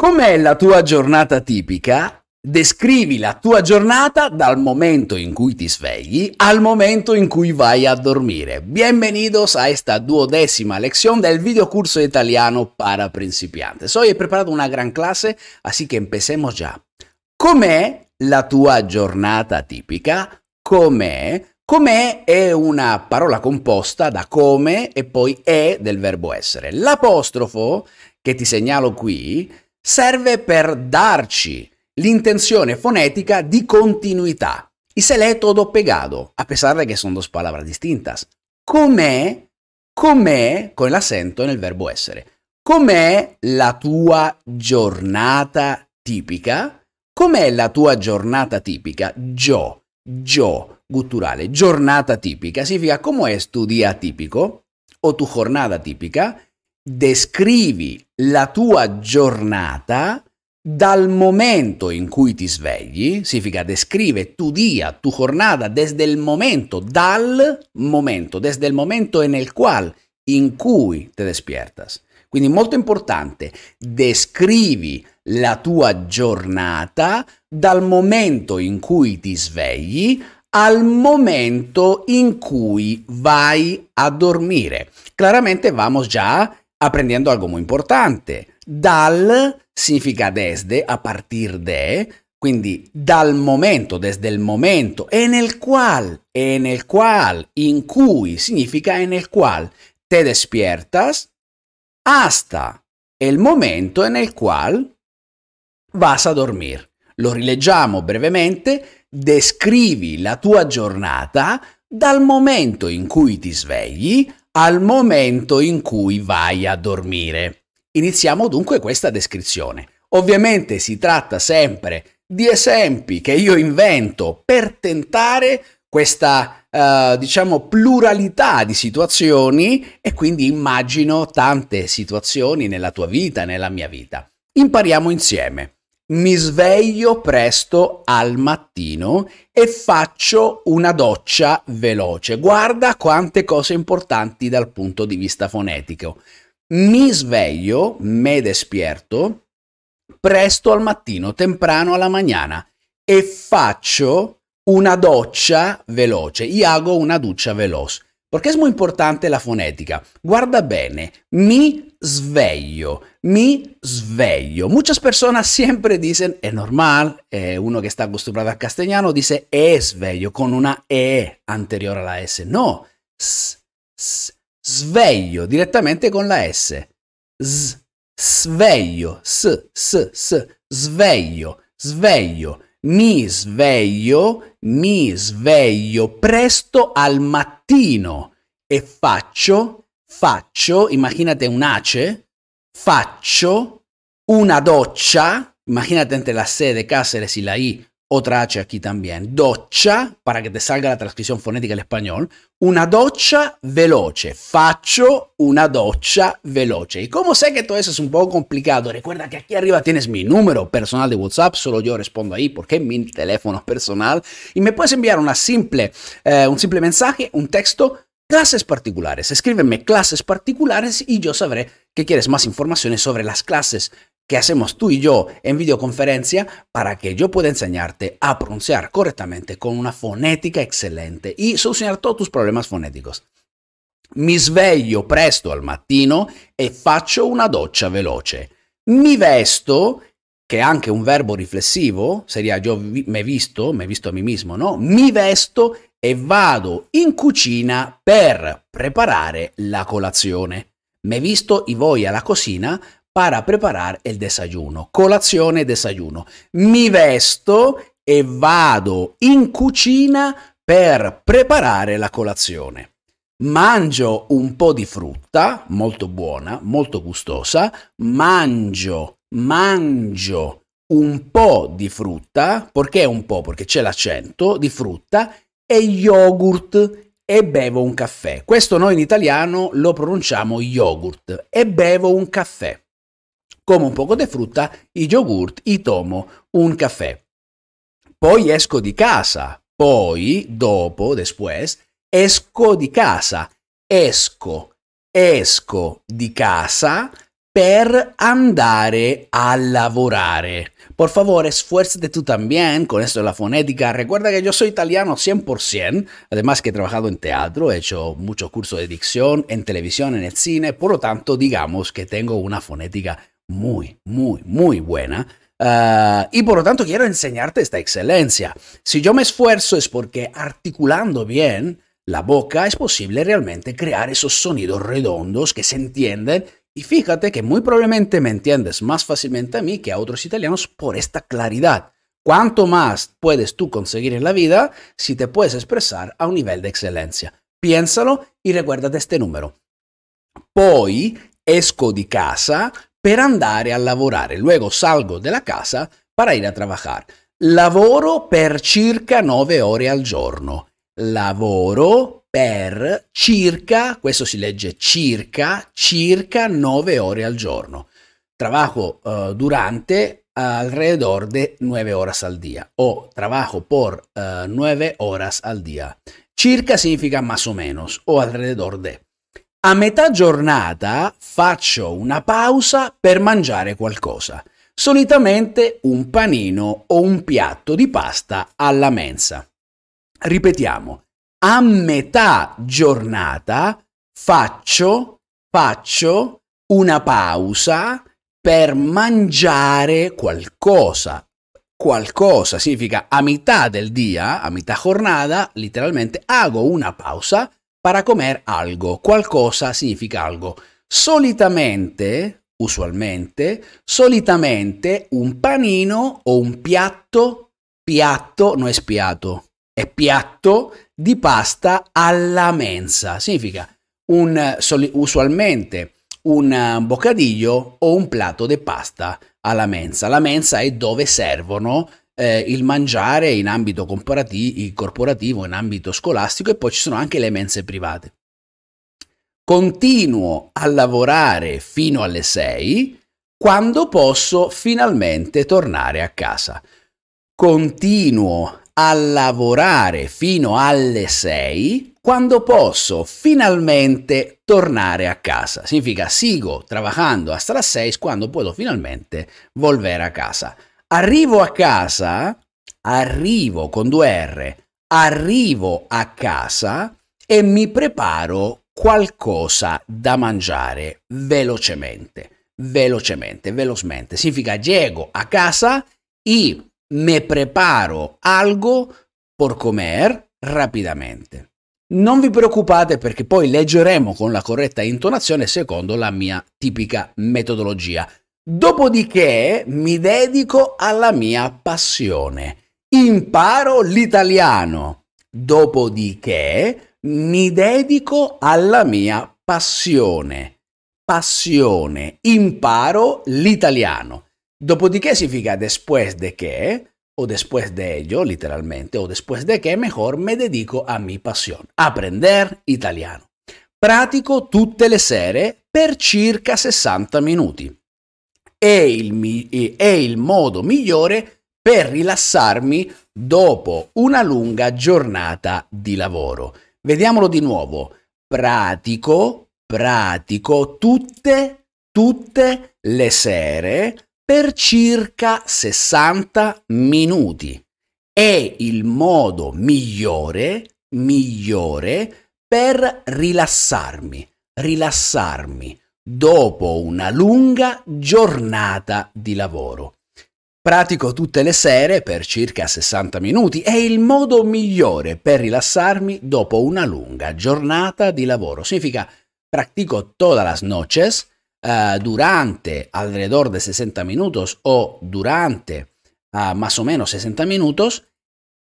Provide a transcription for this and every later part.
Com'è la tua giornata tipica? Descrivi la tua giornata dal momento in cui ti svegli al momento in cui vai a dormire. Bienvenidos a esta duodécima lección del videocurso italiano para principiantes. Hoy he preparado una gran clase, así que empecemos ya. Com'è la tua giornata tipica? Com'è? Com'è è una parola composta da come e poi è del verbo essere. L'apostrofo che ti segnalo qui serve per darci l'intenzione fonetica di continuità. Y se lee pegado, a pesar che sono due parole palabras Com'è, com'è, con l'accento nel verbo essere. Com'è la tua giornata tipica? Com'è la tua giornata tipica? Gio, gio, gutturale. Giornata tipica significa com'è es tu día típico o tu giornata tipica? descrivi la tua giornata dal momento in cui ti svegli, significa describe tu dia, tu giornata, desde il momento, dal momento, desde il momento nel el in cui te despiertas. Quindi molto importante, descrivi la tua giornata dal momento in cui ti svegli al momento in cui vai a dormire. Claramente vamos già apprendendo algo molto importante. Dal significa desde, a partir de, quindi dal momento, desde il momento, e nel cual, e nel cual, in cui significa e nel cual te despiertas, hasta il momento en el cual vas a dormir. Lo rileggiamo brevemente, descrivi la tua giornata dal momento in cui ti svegli al momento in cui vai a dormire. Iniziamo dunque questa descrizione. Ovviamente si tratta sempre di esempi che io invento per tentare questa, eh, diciamo, pluralità di situazioni e quindi immagino tante situazioni nella tua vita, nella mia vita. Impariamo insieme mi sveglio presto al mattino e faccio una doccia veloce. Guarda quante cose importanti dal punto di vista fonetico. Mi sveglio, me despierto, presto al mattino, temprano alla mañana e faccio una doccia veloce. Iago una doccia veloce. Perché è molto importante la fonetica. Guarda bene, mi sveglio, mi sveglio. Muchas personas siempre dicen, è normal, eh, uno che sta acostumbrado al castellano dice es sveglio con una E anteriore alla S. No, s, s, sveglio direttamente con la S. S, sveglio, s, s, s, sveglio, sveglio. Mi sveglio, mi sveglio presto al mattino e faccio faccio, imagínate un H, faccio una doccia, imagínate entre la C de Cáceres y la I, otra H aquí también, doccia, para que te salga la transcripción fonética al español, una doccia veloce, faccio una doccia veloce. Y como sé que todo eso es un poco complicado, recuerda que aquí arriba tienes mi número personal de WhatsApp, solo yo respondo ahí porque es mi teléfono personal, y me puedes enviar una simple, eh, un simple mensaje, un texto, clases particulares. Escríbeme clases particulares y yo sabré que quieres más informaciones sobre las clases que hacemos tú y yo en videoconferencia para que yo pueda enseñarte a pronunciar correctamente con una fonética excelente y solucionar todos tus problemas fonéticos. Mi sveglio presto al mattino e faccio una doccia veloce. Mi vesto, que es anche un verbo riflessivo, sería yo me he visto, me visto a mí mismo, ¿no? Mi vesto e vado in cucina per preparare la colazione. Me visto i voy alla la cocina para preparar el desayuno. Colazione e desayuno. Mi vesto e vado in cucina per preparare la colazione. Mangio un po' di frutta, molto buona, molto gustosa. Mangio, mangio un po' di frutta, perché un po'? Perché c'è l'accento di frutta e yogurt e bevo un caffè. Questo noi in italiano lo pronunciamo yogurt e bevo un caffè. Come un poco di frutta, i yogurt, i tomo un caffè. Poi esco di casa, poi, dopo, después, esco di casa, esco, esco di casa per andare a lavorare. Por favor, esfuérzate tú también con esto de la fonética. Recuerda que yo soy italiano 100%, además que he trabajado en teatro, he hecho muchos cursos de dicción, en televisión, en el cine, por lo tanto, digamos que tengo una fonética muy, muy, muy buena. Ah, y por lo tanto quiero enseñarte esta excelencia. Si yo me esfuerzo es porque articulando bien la boca es posible realmente crear esos sonidos redondos que se entienden y fíjate que muy probablemente me entiendes más fácilmente a mí que a otros italianos por esta claridad. ¿Cuánto más puedes tú conseguir en la vida si te puedes expresar a un nivel de excelencia? Piénsalo y recuérdate este número. Poi esco di casa per andare a lavorare. Luego salgo de la casa para ir a trabajar. Lavoro per circa 9 ore al giorno. Lavoro per circa, questo si legge circa, circa 9 ore al giorno. Trabajo uh, eh, durante alrededor de 9 horas al día o trabajo por uh, eh, 9 horas al día. Circa significa más o menos o alrededor de. A metà giornata faccio una pausa per mangiare qualcosa, solitamente un panino o un piatto di pasta alla mensa. Ripetiamo, a metà giornata faccio, faccio una pausa per mangiare qualcosa. Qualcosa significa a metà del dia, a metà giornata, letteralmente, hago una pausa para comer algo. Qualcosa significa algo. Solitamente, usualmente, solitamente un panino o un piatto, piatto non è spiato, è piatto di pasta alla mensa. Significa un, usualmente un eh, bocadiglio o un plato di pasta alla mensa. La mensa è dove servono eh, il mangiare in ambito corporativo, in ambito scolastico e poi ci sono anche le mense private. Continuo a lavorare fino alle 6 quando posso finalmente tornare a casa. Continuo a lavorare fino alle 6 quando posso finalmente tornare a casa. Significa sigo lavorando hasta las 6 quando puedo finalmente volvere a casa. Arrivo a casa, arrivo con due R, arrivo a casa e mi preparo qualcosa da mangiare velocemente, velocemente, velocemente. Significa llego a casa e me preparo algo por comer rapidamente. Non vi preoccupate perché poi leggeremo con la corretta intonazione secondo la mia tipica metodologia. Dopodiché mi dedico alla mia passione. Imparo l'italiano. Dopodiché mi dedico alla mia passione. Passione. Imparo l'italiano. Dopodiché significa después de che, o después de ello, letteralmente, o después de que, mejor me dedico a mi pasión, aprender italiano. Pratico tutte le sere per circa 60 minuti. È il, eh, è il modo migliore per rilassarmi dopo una lunga giornata di lavoro. Vediamolo di nuovo. Pratico, pratico tutte, tutte le sere per circa 60 minuti. È il modo migliore, migliore per rilassarmi, rilassarmi dopo una lunga giornata di lavoro. Pratico tutte le sere per circa 60 minuti, è il modo migliore per rilassarmi dopo una lunga giornata di lavoro. Significa pratico todas las noches Eh, durante alrededor de 60 minutos o durante ah, más o menos 60 minutos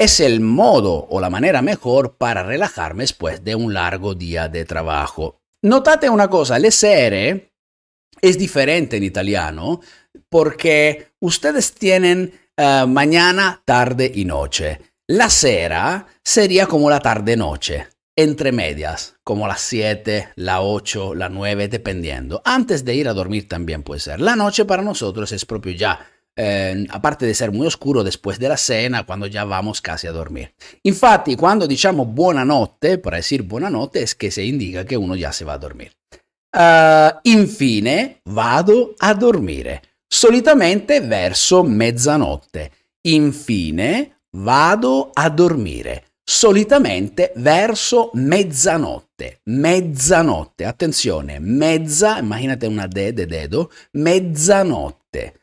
es el modo o la manera mejor para relajarme después de un largo día de trabajo. Notate una cosa, sere es diferente en italiano porque ustedes tienen eh, mañana, tarde y noche. La sera sería como la tarde-noche. entre medias, como las 7, la 8, la 9, dependiendo. Antes de ir a dormir también puede ser. La noche para nosotros es propio ya, eh, aparte de ser muy oscuro después de la cena, cuando ya vamos casi a dormir. Infatti, cuando diciamo buonanotte, para decir buonanotte, es que se indica que uno ya se va a dormir. Uh, infine, vado a dormire, solitamente verso mezzanotte. Infine, vado a dormire solitamente verso mezzanotte. Mezzanotte, attenzione, mezza, immaginate una de de dedo, mezzanotte.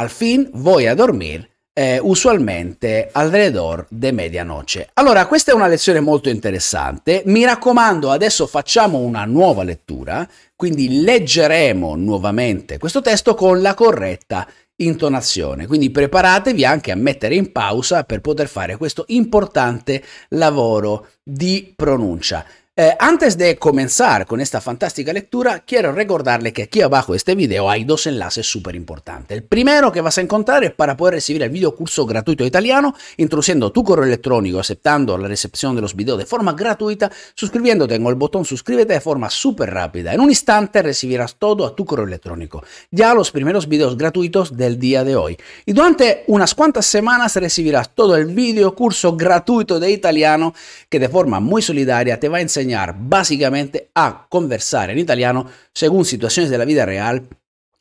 Al fin voi a dormire. eh, usualmente alrededor de medianoce. Allora, questa è una lezione molto interessante. Mi raccomando, adesso facciamo una nuova lettura, quindi leggeremo nuovamente questo testo con la corretta intonazione. Quindi preparatevi anche a mettere in pausa per poter fare questo importante lavoro di pronuncia. Eh, antes de comenzar con esta fantástica lectura, quiero recordarle que aquí abajo de este video hay dos enlaces súper importantes. El primero que vas a encontrar es para poder recibir el video curso gratuito italiano, introduciendo tu correo electrónico, aceptando la recepción de los videos de forma gratuita, suscribiéndote en el botón suscríbete de forma súper rápida. En un instante recibirás todo a tu correo electrónico, ya los primeros videos gratuitos del día de hoy. Y durante unas cuantas semanas recibirás todo el video curso gratuito de italiano que de forma muy solidaria te va a enseñar básicamente a conversar en italiano según situaciones de la vida real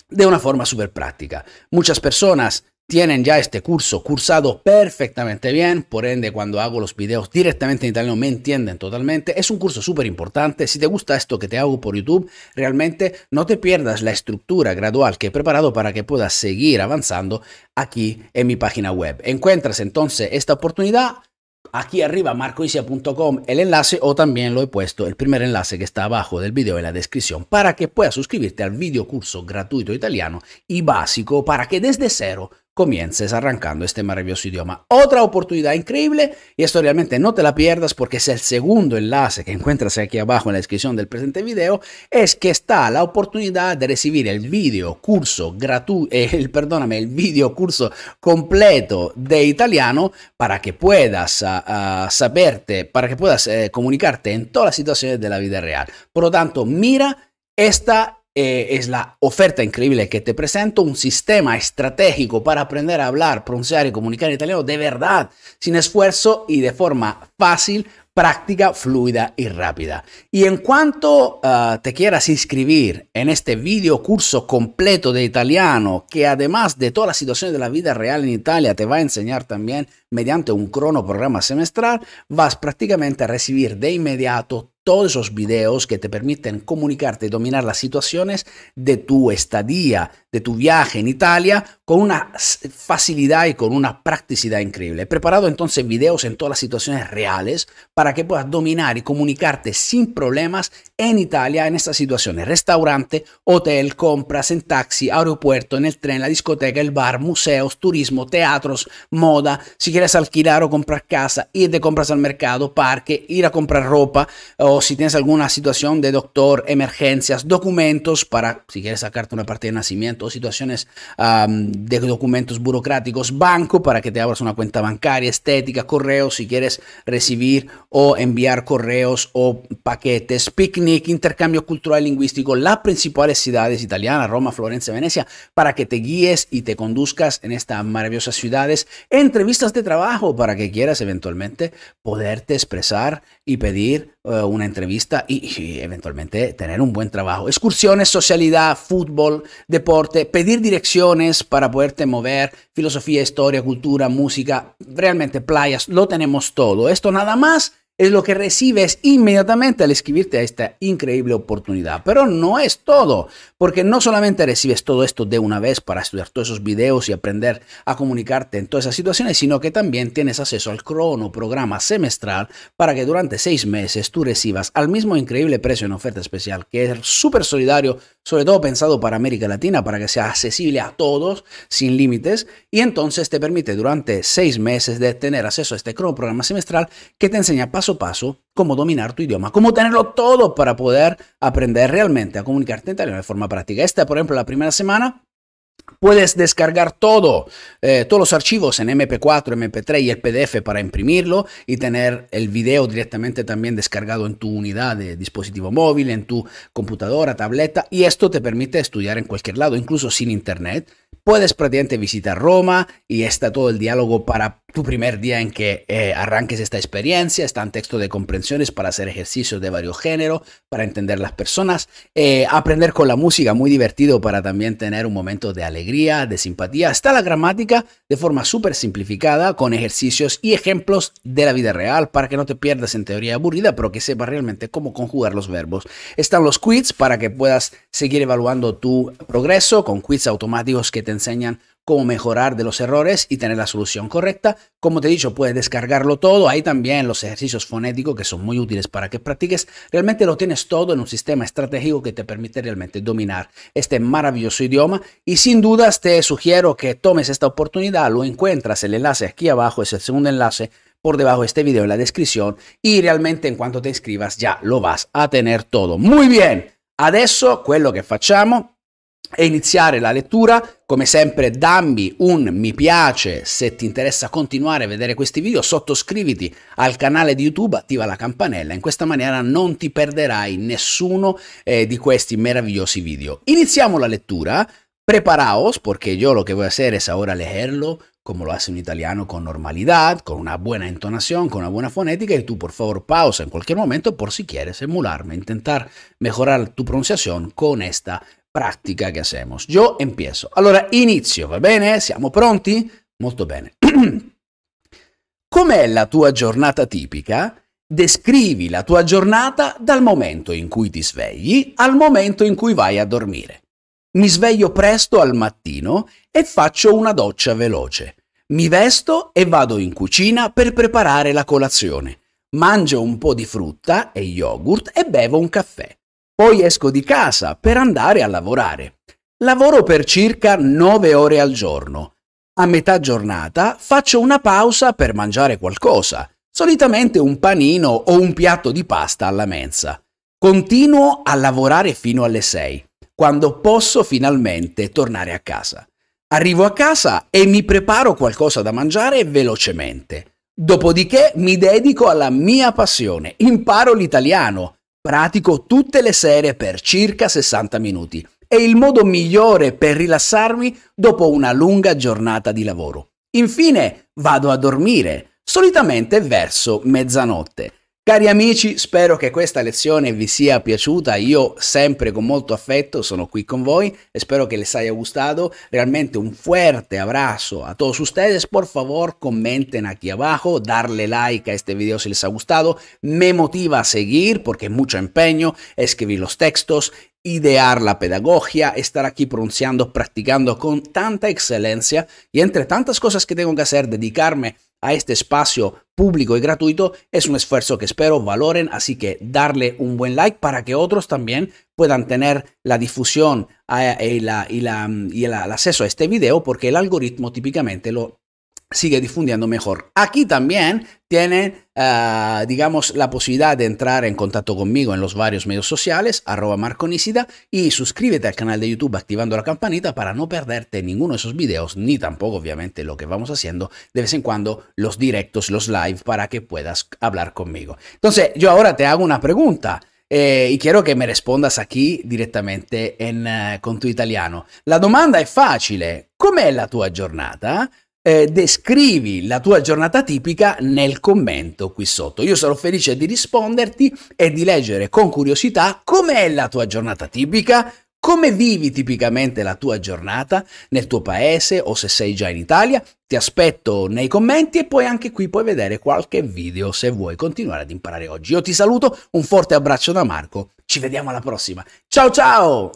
de una forma súper práctica. Muchas personas tienen ya este curso cursado perfectamente bien, por ende cuando hago los videos directamente en italiano me entienden totalmente. Es un curso súper importante, si te gusta esto que te hago por YouTube, realmente no te pierdas la estructura gradual que he preparado para que puedas seguir avanzando aquí en mi página web. Encuentras entonces esta oportunidad Aquí arriba marcoisia.com el enlace o también lo he puesto el primer enlace que está abajo del video en la descripción para que puedas suscribirte al video curso gratuito italiano y básico para que desde cero comiences arrancando este maravilloso idioma. Otra oportunidad increíble y esto realmente no te la pierdas porque es el segundo enlace que encuentras aquí abajo en la descripción del presente video, es que está la oportunidad de recibir el video curso gratuito, el perdóname, el video curso completo de italiano para que puedas ah, ah, saberte, para que puedas eh, comunicarte en todas las situaciones de la vida real. Por lo tanto, mira esta eh, es la oferta increíble que te presento, un sistema estratégico para aprender a hablar, pronunciar y comunicar en italiano de verdad, sin esfuerzo y de forma fácil, práctica, fluida y rápida. Y en cuanto ah, te quieras inscribir en este video curso completo de italiano, que además de todas las situaciones de la vida real en Italia, te va a enseñar también mediante un cronoprograma semestral, vas prácticamente a recibir de inmediato todos esos videos que te permiten comunicarte y dominar las situaciones de tu estadía, de tu viaje en Italia, con una facilidad y con una practicidad increíble. He preparado entonces videos en todas las situaciones reales para que puedas dominar y comunicarte sin problemas en Italia en esta situaciones, restaurante, hotel, compras en taxi, aeropuerto, en el tren, la discoteca, el bar, museos, turismo, teatros, moda. Si quieres alquilar o comprar casa, ir de compras al mercado, parque, ir a comprar ropa o si tienes alguna situación de doctor, emergencias, documentos para si quieres sacarte una parte de nacimiento o situaciones de documentos burocráticos, banco para que te abras una cuenta bancaria, estética, correo si quieres recibir o enviar correos o paquetes, picnic intercambio cultural y lingüístico, las principales ciudades italianas, Roma, Florencia, Venecia, para que te guíes y te conduzcas en estas maravillosas ciudades, entrevistas de trabajo para que quieras eventualmente poderte expresar y pedir eh, una entrevista y, y, eventualmente tener un buen trabajo. Excursiones, socialidad, fútbol, deporte, pedir direcciones para poderte mover, filosofía, historia, cultura, música, realmente playas, lo tenemos todo. Esto nada más es lo que recibes inmediatamente al escribirte a esta increíble oportunidad. Pero no es todo, porque no solamente recibes todo esto de una vez para estudiar todos esos videos y aprender a comunicarte en todas esas situaciones, sino que también tienes acceso al crono programa semestral para que durante seis meses tú recibas al mismo increíble precio en oferta especial, que es súper solidario, sobre todo pensado para América Latina, para que sea accesible a todos sin límites, y entonces te permite durante seis meses de tener acceso a este crono programa semestral que te enseña paso paso a paso cómo dominar tu idioma, cómo tenerlo todo para poder aprender realmente a comunicarte en italiano de forma práctica. Esta, por ejemplo, la primera semana Puedes descargar todo, eh, todos los archivos en MP4, MP3 y el PDF para imprimirlo y tener el video directamente también descargado en tu unidad de dispositivo móvil, en tu computadora, tableta y esto te permite estudiar en cualquier lado, incluso sin internet. Puedes prácticamente visitar Roma y está todo el diálogo para tu primer día en que eh, arranques esta experiencia. Están texto de comprensiones para hacer ejercicios de varios géneros, para entender las personas. Eh, aprender con la música, muy divertido para también tener un momento de alegría, de simpatía. Está la gramática de forma súper simplificada, con ejercicios y ejemplos de la vida real, para que no te pierdas en teoría aburrida, pero que sepas realmente cómo conjugar los verbos. Están los quits para que puedas seguir evaluando tu progreso con quits automáticos que te enseñan cómo mejorar de los errores y tener la solución correcta. Como te he dicho, puedes descargarlo todo. Hay también los ejercicios fonéticos que son muy útiles para que practiques. Realmente lo tienes todo en un sistema estratégico que te permite realmente dominar este maravilloso idioma. Y sin dudas te sugiero que tomes esta oportunidad. Lo encuentras, el enlace aquí abajo es el segundo enlace por debajo de este video en la descripción y realmente en cuanto te inscribas ya lo vas a tener todo. Muy bien, adesso quello che facciamo e iniziare la lettura. Come sempre dammi un mi piace se ti interessa continuare a vedere questi video, sottoscriviti al canale di YouTube, attiva la campanella, in questa maniera non ti perderai nessuno eh, di questi meravigliosi video. Iniziamo la lettura. Preparaos perché io lo che voglio a è ora ahora leerlo como lo hace un italiano con normalità, con una buona intonazione, con una buona fonetica, e tu, per favore, pausa in qualche momento por si quieres emularme, intentar mejorar tu pronunciación con esta pratica che siamo. Io empiezo. Allora, inizio, va bene? Siamo pronti? Molto bene. Com'è la tua giornata tipica? Descrivi la tua giornata dal momento in cui ti svegli al momento in cui vai a dormire. Mi sveglio presto al mattino e faccio una doccia veloce. Mi vesto e vado in cucina per preparare la colazione. Mangio un po' di frutta e yogurt e bevo un caffè. Poi esco di casa per andare a lavorare. Lavoro per circa 9 ore al giorno. A metà giornata faccio una pausa per mangiare qualcosa, solitamente un panino o un piatto di pasta alla mensa. Continuo a lavorare fino alle 6, quando posso finalmente tornare a casa. Arrivo a casa e mi preparo qualcosa da mangiare velocemente. Dopodiché mi dedico alla mia passione, imparo l'italiano, Pratico tutte le sere per circa 60 minuti. È il modo migliore per rilassarmi dopo una lunga giornata di lavoro. Infine vado a dormire, solitamente verso mezzanotte. Cari amici, spero che questa lezione vi sia piaciuta. Io sempre con molto affetto sono qui con voi. Espero que les haya gustado. Realmente un fuerte abrazo a todos ustedes. Por favor, comenten aquí abajo, darle like a este video si les ha gustado. Me motiva a seguir porque es mucho empeño escribir los textos, idear la pedagogía, estar aquí pronunciando, practicando con tanta excelencia y entre tantas cosas que tengo que hacer, dedicarme a este espacio público y gratuito es un esfuerzo que espero valoren, así que darle un buen like para que otros también puedan tener la difusión ah, eh, y, mm, el acceso a este video, porque el algoritmo típicamente lo sigue difundiendo mejor. Aquí también tienen, ah, digamos, la posibilidad de entrar en contacto conmigo en los varios medios sociales, arroba marconicida, y suscríbete al canal de YouTube activando la campanita para no perderte ninguno de esos videos, ni tampoco, obviamente, lo que vamos haciendo de vez en cuando, los directos, los live, para que puedas hablar conmigo. Entonces, yo ahora te hago una pregunta. Eh, y quiero que me respondas aquí directamente eh, con tu italiano. La domanda fácil. ¿Cómo es la tua giornata? eh, descrivi la tua giornata tipica nel commento qui sotto. Io sarò felice di risponderti e di leggere con curiosità com'è la tua giornata tipica, come vivi tipicamente la tua giornata nel tuo paese o se sei già in Italia. Ti aspetto nei commenti e poi anche qui puoi vedere qualche video se vuoi continuare ad imparare oggi. Io ti saluto, un forte abbraccio da Marco, ci vediamo alla prossima. Ciao ciao!